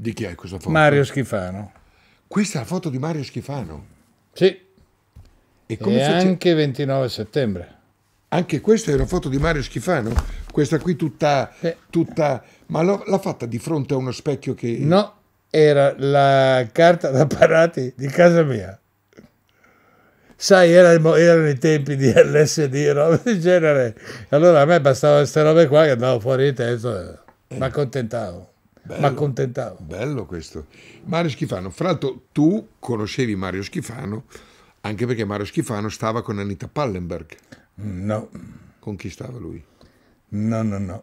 Di chi è questa foto? Mario Schifano. Questa è la foto di Mario Schifano? Sì. E, come e anche il 29 settembre. Anche questa è una foto di Mario Schifano? Questa qui tutta... Sì. tutta ma l'ha fatta di fronte a uno specchio che... No, era la carta da parati di casa mia. Sai, era, erano i tempi di LSD e roba del genere. Allora a me bastavano queste robe qua che andavo fuori di testa, eh. mi accontentavo mi accontentavo. Bello questo. Mario Schifano, fra l'altro tu conoscevi Mario Schifano anche perché Mario Schifano stava con Anita Pallenberg. No. Con chi stava lui? No, no, no.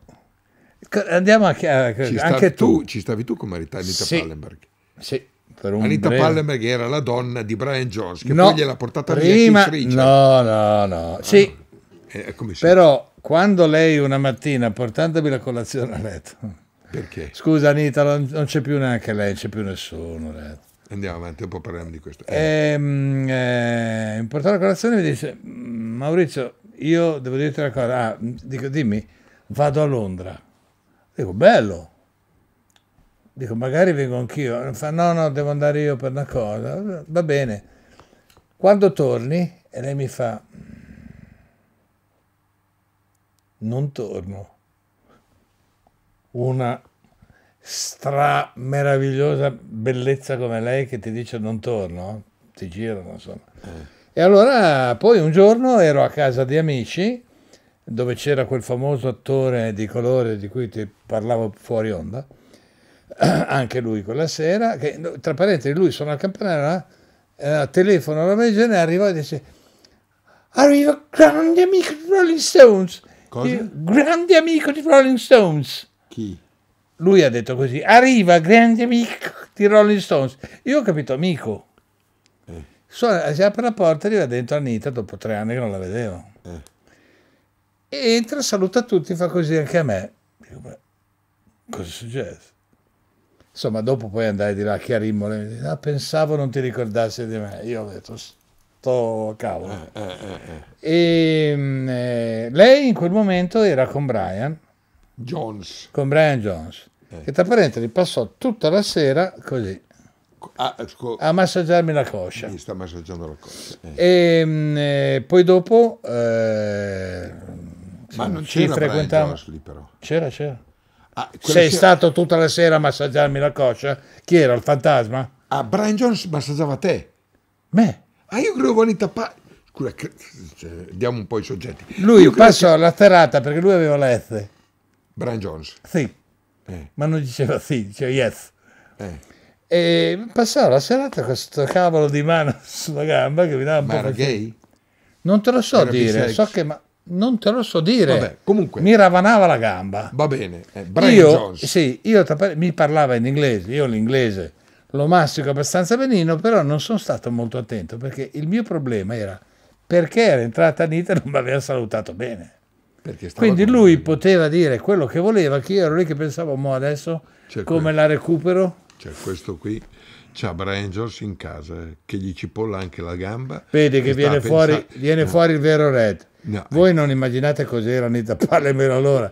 Andiamo a, ci anche tu. tu. Ci stavi tu con Anita sì. Pallenberg? Sì. Anita breve. Pallenberg era la donna di Brian Jones che no, poi gliel'ha portata prima, via Keith No, no, no. Ah, No. Eh, Però quando lei una mattina portandomi la colazione a letto perché? Scusa Anita, non c'è più neanche lei, non c'è più nessuno. Eh. Andiamo avanti, un po' parliamo di questo. Eh. Ehm, eh, in portata a colazione mi dice, Maurizio, io devo dirti una cosa, ah, dico, dimmi, vado a Londra. Dico, bello. Dico, magari vengo anch'io. Fa, no, no, devo andare io per una cosa. Va bene. Quando torni? E lei mi fa, mm, non torno una stra meravigliosa bellezza come lei che ti dice non torno, ti girano insomma. Eh. E allora poi un giorno ero a casa di amici dove c'era quel famoso attore di colore di cui ti parlavo fuori onda, anche lui quella sera, che tra parentesi lui suona la campanella, eh, telefono alla regione e arriva e dice arriva grande amico di Rolling Stones, Cosa? grande amico di Rolling Stones. Chi? Lui ha detto così, arriva grande amico di Rolling Stones. Io ho capito amico. Eh. Suona, si apre la porta, e arriva dentro Anita dopo tre anni che non la vedevo. Eh. Entra, saluta tutti, fa così anche a me. Dico, beh, cosa è successo? Insomma, dopo poi andai di là a Chiarimmo, mi ah, pensavo non ti ricordassi di me. Io ho detto, sto cavolo. Eh, e, eh, eh, eh. ehm, lei in quel momento era con Brian Jones. Con Brian Jones. Eh. Che tra parentesi passò tutta la sera così. A, ah, eh, a, massaggiarmi la coscia. Mi sta massaggiando la coscia. Eh. E ehm, mh, eh, poi dopo... Eh, Ma non c'era frequentavo... lì però. C'era, c'era. Ah, Sei sera... stato tutta la sera a massaggiarmi la coscia? Chi era, il fantasma? Ah, Brian Jones massaggiava te? Me? Ah, io credo Vanita Pazzi. Scusa, cioè, diamo un po' i soggetti. Lui passò che... la serata perché lui aveva l'F Brian Jones. Sì, eh. ma non diceva sì, diceva yes. Eh. E passava la serata con questo cavolo di mano sulla gamba che mi dava un ma po'. Era gay? Non te lo so era dire, bisex. so che ma non te lo so dire. Vabbè, comunque. Mi ravanava la gamba. Va bene, eh, Brian io, Jones. Sì, io mi parlava in inglese, io l'inglese lo mastico abbastanza benino, però non sono stato molto attento perché il mio problema era perché era entrata Anita e non mi aveva salutato bene. Quindi lui con... poteva dire quello che voleva, che io ero lì che pensavo, mo adesso c'è come questo. la recupero? C'è questo qui, c'ha Brian Jones in casa, che gli cipolla anche la gamba. Vedi che viene, fuori, viene eh. fuori il vero Red. No. Voi non immaginate cos'era Nita Palle meno allora.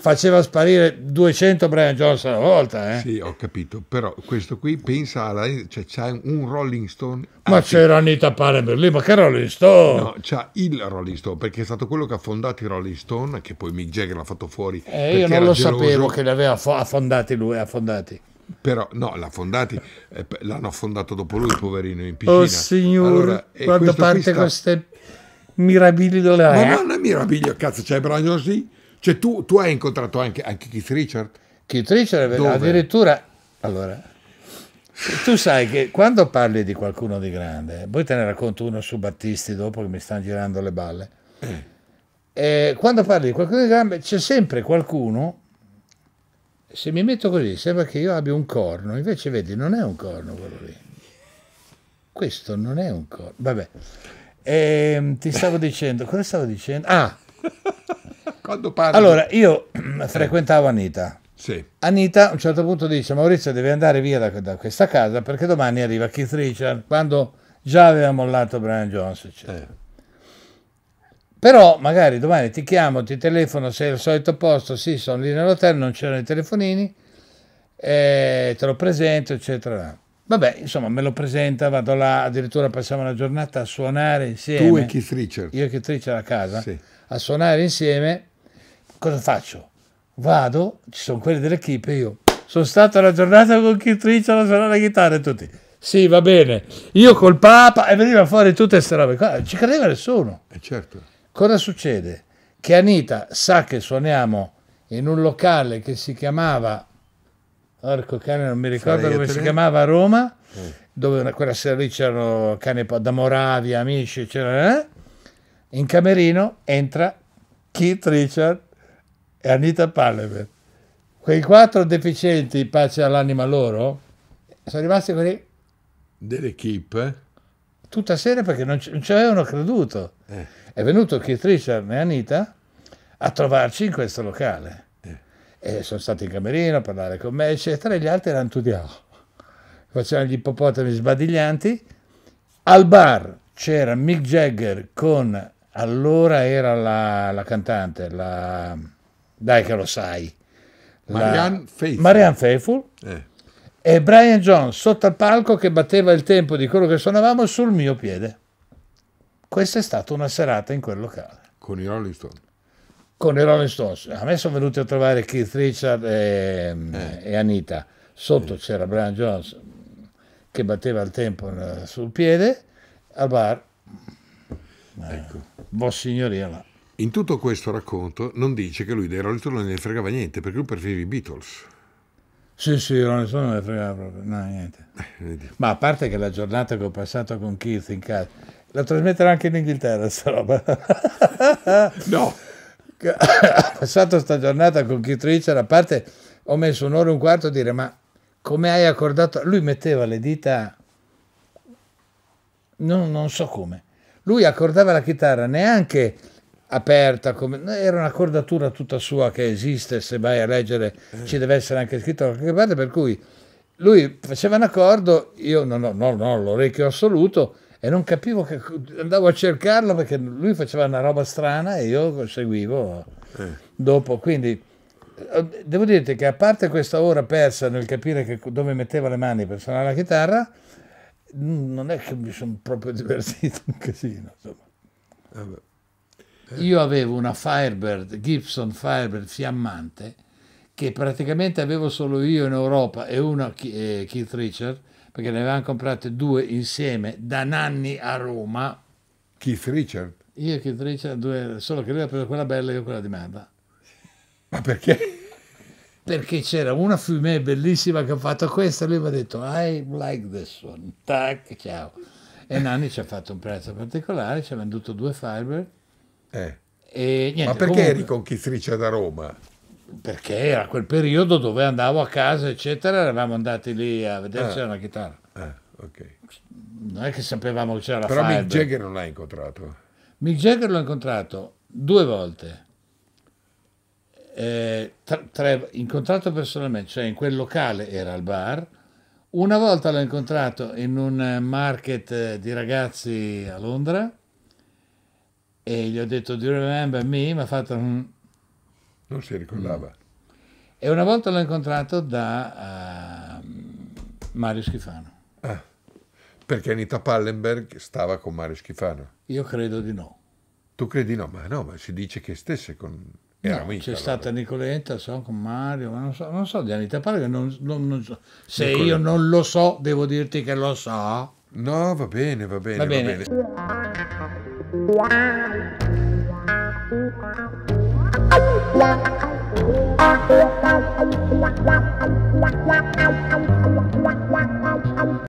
Faceva sparire 200 Brian Jones alla volta. Eh? Sì, ho capito, però questo qui pensa alla... Cioè, c'è un Rolling Stone... Ma ah, c'era Nita Palle lì, ma che Rolling Stone? No, c'ha il Rolling Stone, perché è stato quello che ha fondato i Rolling Stone, che poi Mick Jagger l'ha fatto fuori. Eh, io non lo geloso. sapevo che li aveva affondati lui, affondati però no, l'ha fondati, eh, l'hanno affondato dopo lui, poverino, in oh, piscina. Oh signore, allora, quando parte sta... queste mirabiglio le Ma non è mirabiglio, cazzo, c'è Brogno sì. Cioè tu, tu, hai incontrato anche, anche Keith Richard? Keith Richard Dove? addirittura... Allora, tu sai che quando parli di qualcuno di grande, poi te ne racconto uno su Battisti dopo che mi stanno girando le balle, eh. eh. quando parli di qualcuno di grande c'è sempre qualcuno, se mi metto così sembra che io abbia un corno, invece vedi non è un corno quello lì. Questo non è un corno. Vabbè. E, ehm, ti stavo dicendo, cosa stavo dicendo? Ah, quando parli. Allora, io eh. frequentavo Anita. Sì. Anita a un certo punto dice: Maurizio, devi andare via da, da questa casa perché domani arriva Keith Richard. Quando già aveva mollato Brian Jones, eh. Però magari domani ti chiamo, ti telefono, sei al solito posto, sì, sono lì nell'hotel, non c'erano i telefonini, eh, te lo presento, eccetera. Vabbè, insomma, me lo presenta, vado là, addirittura passiamo la giornata a suonare insieme. Tu e Keith Richard. Io e Keith Richard a casa. Sì. A suonare insieme. Cosa faccio? Vado, ci sono quelli dell'equipe, io sono stato la giornata con Keith Richard a suonare la chitarra e tutti. Sì, va bene. Io col Papa e veniva fuori tutte queste robe qua. Non ci credeva nessuno. E eh, certo. Cosa succede? Che Anita sa che suoniamo in un locale che si chiamava Orco cane, non mi ricordo Sarettene. come si chiamava a Roma, mm. dove una, quella sera lì c'erano cani da Moravia, amici, c'era, eh? in camerino entra Keith Richard e Anita Pallever. Quei quattro deficienti, pace all'anima loro, sono rimasti quelli... Dell'equipe? Tutta sera perché non, non ci avevano creduto. Eh. È venuto Keith Richard e Anita a trovarci in questo locale e sono stato in camerino a parlare con me, eccetera, e gli altri erano tutti, oh, facevano gli ippopotami sbadiglianti. Al bar c'era Mick Jagger con, allora era la, la cantante, la, dai che lo sai, Marianne Faithful. Marianne Faithful. Eh. E Brian Jones sotto al palco che batteva il tempo di quello che suonavamo sul mio piede. Questa è stata una serata in quel locale. Con i Rolling Stone con i Rolling Stones. A me sono venuti a trovare Keith Richard e, eh. e Anita. Sotto eh. c'era Brian Jones mm, che batteva il tempo eh, sul piede al bar. Eh, ecco. Vos signoria là. In tutto questo racconto non dice che lui dei Rolling Stones non ne fregava niente perché lui preferiva i Beatles. Sì, sì, Rolling Stones non ne frega proprio, no, niente. Eh, ma a parte che la giornata che ho passato con Keith in casa, la trasmetterà anche in Inghilterra sta roba. no. passato sta giornata con Keith Richard, a parte ho messo un'ora e un quarto a dire ma come hai accordato? Lui metteva le dita, non, non so come, lui accordava la chitarra neanche aperta, come, era un'accordatura tutta sua che esiste, se vai a leggere eh. ci deve essere anche scritto da qualche parte, per cui lui faceva un accordo, io non ho, non ho l'orecchio assoluto, e non capivo che andavo a cercarlo perché lui faceva una roba strana e io lo seguivo eh. dopo. Quindi eh, devo dirti che a parte questa ora persa nel capire che, dove metteva le mani per suonare la chitarra, non è che mi sono proprio divertito un casino. Insomma. Ah, eh. Io avevo una Firebird, Gibson Firebird fiammante, che praticamente avevo solo io in Europa e una eh, Keith Richard perché ne avevamo comprate due insieme da Nanni a Roma. Keith Richard? Io e Keith Richard, due, solo che lui ha preso quella bella e io quella di merda. Ma perché? Perché c'era una fumée bellissima che ha fatto questa, lui mi ha detto I like this one, tac, ciao. E Nanni ci ha fatto un prezzo particolare, ci ha venduto due fiber. Eh. E niente, Ma perché comunque... eri con Keith Richard a Roma? perché era quel periodo dove andavo a casa, eccetera, eravamo andati lì a vederci ah. una chitarra. Ah, ok. Non è che sapevamo che c'era la Però Fiber. Mick Jagger non l'ha incontrato. Mick Jagger l'ho incontrato due volte. Eh, tre, tre, incontrato personalmente, cioè in quel locale era al bar. Una volta l'ho incontrato in un market eh, di ragazzi a Londra e gli ho detto Do you remember me? Mi ha fatto un non si ricordava. Mm. E una volta l'ho incontrato da uh, Mario Schifano. Ah, perché Anita Pallenberg stava con Mario Schifano? Io credo di no. Tu credi no? Ma no, ma si dice che stesse con... Era no, amica, c'è allora. stata Nicoletta, so, con Mario, ma non so, non so di Anita Pallenberg, non, non, non so. Se Nicoletta. io non lo so, devo dirti che lo so. No, va bene, va bene. Va bene. Va bene. Thank you.